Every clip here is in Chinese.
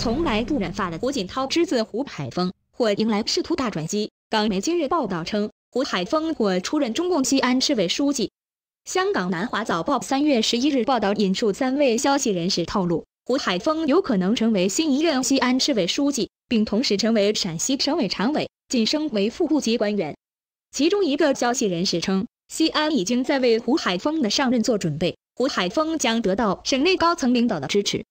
从来不染发的胡锦涛之子胡海峰或迎来仕途大转机。港媒今日报道称，胡海峰或出任中共西安市委书记。香港南华早报三月十一日报道，引述三位消息人士透露，胡海峰有可能成为新一任西安市委书记，并同时成为陕西省委常委，晋升为副部级官员。其中一个消息人士称，西安已经在为胡海峰的上任做准备，胡海峰将得到省内高层领导的支持。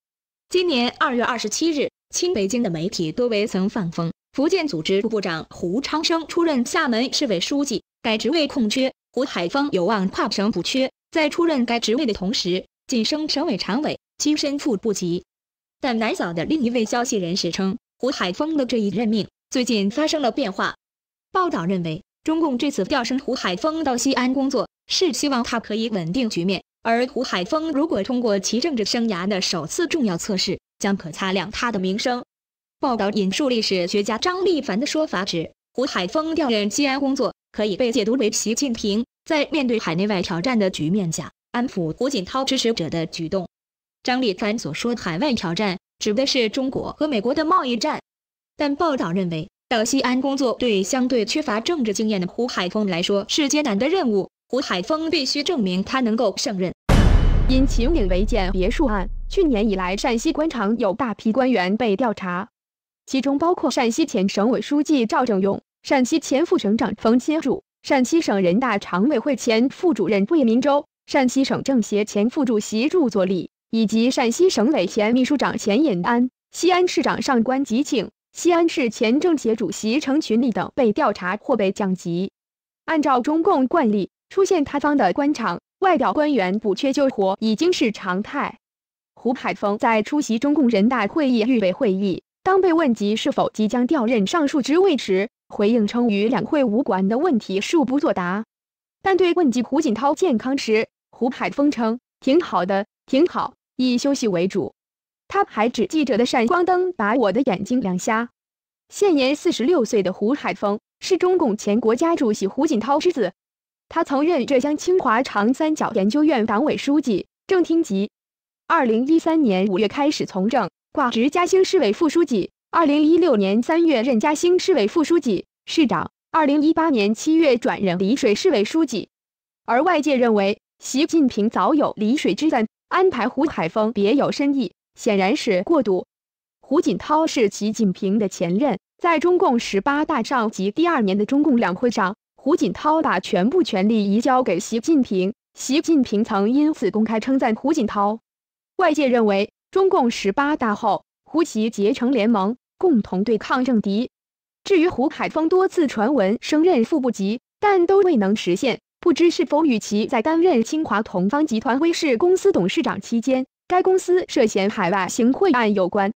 今年二月二十七日，清北京的媒体多为曾放风，福建组织部部长胡昌升出任厦门市委书记，该职位空缺，胡海峰有望跨省补缺。在出任该职位的同时，晋升省委常委，跻身副部级。但南早的另一位消息人士称，胡海峰的这一任命最近发生了变化。报道认为，中共这次调升胡海峰到西安工作，是希望他可以稳定局面。而胡海峰如果通过其政治生涯的首次重要测试，将可擦亮他的名声。报道引述历史学家张立凡的说法，指胡海峰调任西安工作，可以被解读为习近平在面对海内外挑战的局面下，安抚胡锦涛支持者的举动。张立凡所说海外挑战”指的是中国和美国的贸易战。但报道认为，到西安工作对相对缺乏政治经验的胡海峰来说是艰难的任务。胡海峰必须证明他能够胜任。因秦岭违建别墅案，去年以来，陕西官场有大批官员被调查，其中包括陕西前省委书记赵正勇、陕西前副省长冯先柱、陕西省人大常委会前副主任魏民洲、陕西省政协前副主席祝作力，以及陕西省委前秘书长钱引安、西安市长上官吉庆、西安市前政协主席程群力等被调查或被降级。按照中共惯例，出现塌方的官场。外调官员补缺救火已经是常态。胡海峰在出席中共人大会议预备会议，当被问及是否即将调任上述职位时，回应称与两会无关的问题恕不作答。但对问及胡锦涛健康时，胡海峰称挺好的，挺好，以休息为主。他还指记者的闪光灯把我的眼睛亮瞎。现年四十六岁的胡海峰是中共前国家主席胡锦涛之子。他曾任浙江清华长三角研究院党委书记，正厅级。二零一三年五月开始从政，挂职嘉兴市委副书记。二零一六年三月任嘉兴市委副书记、市长。二零一八年七月转任丽水市委书记。而外界认为，习近平早有丽水之分，安排胡海峰别有深意，显然是过渡。胡锦涛是习近平的前任，在中共十八大上及第二年的中共两会上。胡锦涛把全部权力移交给习近平，习近平曾因此公开称赞胡锦涛。外界认为，中共十八大后，胡习结成联盟，共同对抗政敌。至于胡海峰多次传闻升任副部级，但都未能实现，不知是否与其在担任清华同方集团威视公司董事长期间，该公司涉嫌海外行贿案有关。